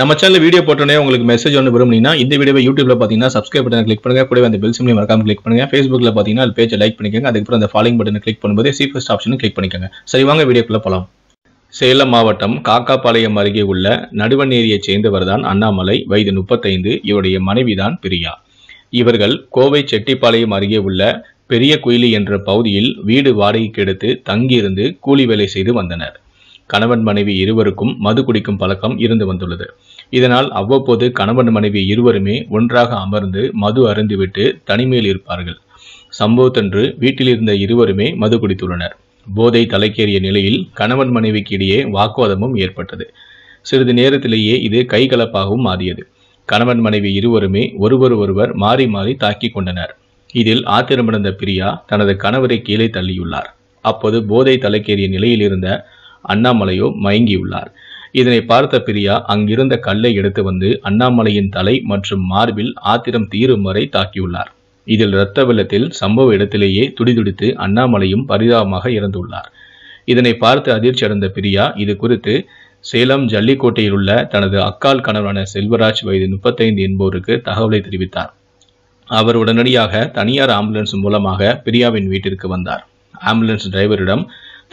நம்ம channel video போட்டோன்னே உங்களுக்கு மெசேஜ் ஒன்று விரும்புனீங்கன்னா இந்த வீடியோ யூடியூப்ல பார்த்தீங்கன்னா சப்ஸ்கிரைப் பண்ணி கிளிக் பண்ணுங்க கூட அந்த பெல் சிம்லி மறக்காம கிளிக் பண்ணுங்க ஃபேஸ்புக்கில் பார்த்தீங்கன்னா அது லைக் பண்ணிக்கோங்க அதுக்கப்புறம் அந்த ஃபாலோயிங் பட்டன் கிளிக் பண்ணும்போது சி ஃபஸ்ட் ஆப்ஷனும் கிளிக் பண்ணிக்கோங்க சரி வாங்க வீடியோக்குள்ள போகலாம் சேலம் மாவட்டம் காக்காப்பாளையம் அருகே உள்ள நடுவநேரியைச் சேர்ந்தவர் தான் அண்ணாமலை வயது முப்பத்தைந்து இவருடைய மனைவிதான் பிரியா இவர்கள் கோவை செட்டிப்பாளையம் அருகே உள்ள பெரிய குயிலி என்ற பகுதியில் வீடு வாடகைக்கு எடுத்து தங்கியிருந்து கூலி வேலை செய்து வந்தனர் கணவன் மனைவி இருவருக்கும் மது குடிக்கும் பழக்கம் இருந்து வந்துள்ளது இதனால் அவ்வப்போது கணவன் மனைவி இருவருமே ஒன்றாக அமர்ந்து மது அருந்துவிட்டு தனிமையில் இருப்பார்கள் சம்பவத்தன்று வீட்டில் இருந்த இருவருமே மது குடித்துள்ளனர் போதை தலைக்கேறிய நிலையில் கணவன் மனைவிக்கு இடையே வாக்குவாதமும் ஏற்பட்டது சிறிது நேரத்திலேயே இது கைகலப்பாகவும் மாறியது கணவன் மனைவி இருவருமே ஒருவர் ஒருவர் மாறி மாறி தாக்கி கொண்டனர் இதில் ஆத்திரமடைந்த பிரியா தனது கணவரை கீழே தள்ளியுள்ளார் அப்போது போதை தலைக்கேறிய நிலையில் இருந்த அண்ணாமலையோ மயங்கியுள்ளார் இதனை பார்த்த பிரியா அங்கிருந்த கல்லை எடுத்து வந்து அண்ணாமலையின் தலை மற்றும் மார்பில் ஆத்திரம் தீரும் வரை தாக்கியுள்ளார் இதில் இரத்த வெள்ளத்தில் சம்பவ இடத்திலேயே துடிதுடித்து அண்ணாமலையும் பரிதாபமாக இறந்துள்ளார் இதனை பார்த்து அதிர்ச்சி அடைந்த பிரியா இது குறித்து சேலம் ஜல்லிக்கோட்டையில் உள்ள தனது அக்கால் கணவரான செல்வராஜ் வயது முப்பத்தைந்து என்போருக்கு தகவலை தெரிவித்தார் அவர் உடனடியாக தனியார் ஆம்புலன்ஸ் மூலமாக பிரியாவின் வீட்டிற்கு வந்தார் ஆம்புலன்ஸ் டிரைவரிடம்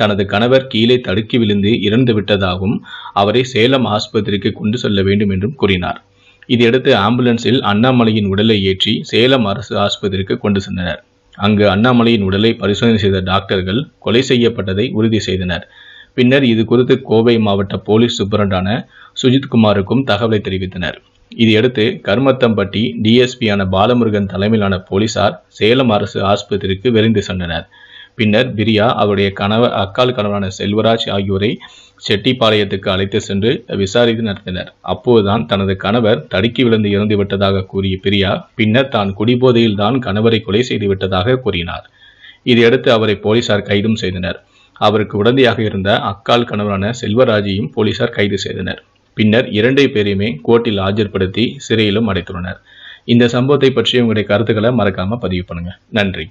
தனது கணவர் கீழே தடுக்கி விழுந்து இறந்து விட்டதாகவும் அவரை சேலம் ஆஸ்பத்திரிக்கு கொண்டு செல்ல வேண்டும் என்றும் கூறினார் இதையடுத்து ஆம்புலன்ஸில் அண்ணாமலையின் உடலை ஏற்றி சேலம் அரசு ஆஸ்பத்திரிக்கு கொண்டு சென்றனர் அங்கு அண்ணாமலையின் உடலை பரிசோதனை செய்த டாக்டர்கள் கொலை செய்யப்பட்டதை உறுதி செய்தனர் பின்னர் இது குறித்து கோவை மாவட்ட போலீஸ் சூப்பரண்டான சுஜித்குமாருக்கும் தகவலை தெரிவித்தனர் இதையடுத்து கருமத்தம்பட்டி டிஎஸ்பியான பாலமுருகன் தலைமையிலான போலீசார் சேலம் அரசு ஆஸ்பத்திரிக்கு விரைந்து சென்றனர் பின்னர் பிரியா அவருடைய கணவர் அக்கால் கணவரான செல்வராஜ் ஆகியோரை செட்டிப்பாளையத்துக்கு அழைத்து சென்று விசாரித்து நடத்தினர் அப்போதுதான் தனது கணவர் தடுக்கி விழுந்து இறந்து விட்டதாக கூறிய பிரியா பின்னர் தான் குடிபோதையில் தான் கணவரை கொலை செய்து விட்டதாக கூறினார் இதையடுத்து அவரை போலீசார் கைதும் செய்தனர் அவருக்கு உடந்தையாக இருந்த அக்கால் கணவரான செல்வராஜையும் போலீசார் கைது செய்தனர் பின்னர் இரண்டு பேரையுமே கோர்ட்டில் ஆஜர்படுத்தி சிறையிலும் அடைத்துள்ளனர் இந்த சம்பவத்தை பற்றி உங்களுடைய கருத்துக்களை மறக்காம பதிவு பண்ணுங்க நன்றி